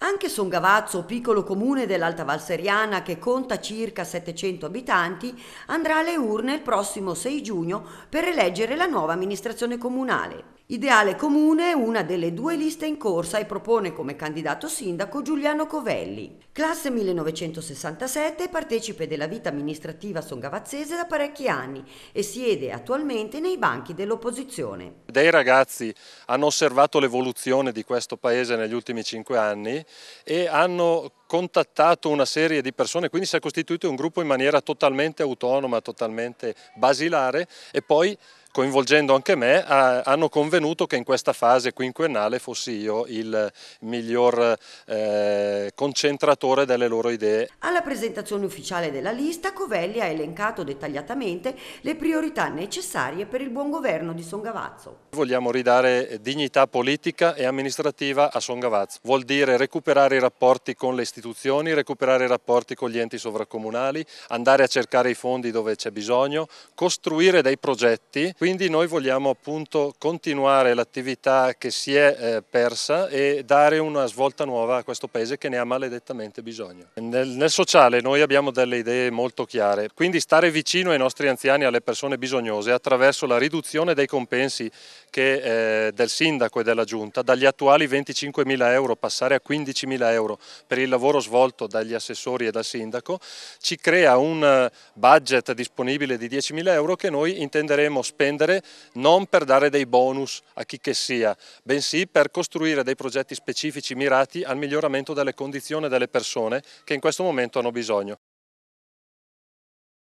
Anche Songavazzo, piccolo comune dell'Alta Valseriana che conta circa 700 abitanti, andrà alle urne il prossimo 6 giugno per eleggere la nuova amministrazione comunale. Ideale Comune, è una delle due liste in corsa, e propone come candidato sindaco Giuliano Covelli. Classe 1967, partecipe della vita amministrativa songavazzese da parecchi anni e siede attualmente nei banchi dell'opposizione. Dei ragazzi hanno osservato l'evoluzione di questo paese negli ultimi cinque anni e hanno contattato una serie di persone, quindi si è costituito un gruppo in maniera totalmente autonoma, totalmente basilare e poi coinvolgendo anche me, hanno convenuto che in questa fase quinquennale fossi io il miglior eh, concentratore delle loro idee. Alla presentazione ufficiale della lista, Covelli ha elencato dettagliatamente le priorità necessarie per il buon governo di Songavazzo. Vogliamo ridare dignità politica e amministrativa a Songavazzo, vuol dire recuperare i rapporti con le istituzioni istituzioni, recuperare i rapporti con gli enti sovracomunali, andare a cercare i fondi dove c'è bisogno, costruire dei progetti. Quindi noi vogliamo appunto continuare l'attività che si è eh, persa e dare una svolta nuova a questo paese che ne ha maledettamente bisogno. Nel, nel sociale noi abbiamo delle idee molto chiare, quindi stare vicino ai nostri anziani e alle persone bisognose attraverso la riduzione dei compensi che, eh, del sindaco e della giunta dagli attuali 25.000 euro passare a 15.000 euro per il lavoro lavoro svolto dagli assessori e dal sindaco ci crea un eh, budget disponibile di 10.000 euro che noi intenderemo spendere non per dare dei bonus a chi che sia, bensì per costruire dei progetti specifici mirati al miglioramento delle condizioni delle persone che in questo momento hanno bisogno.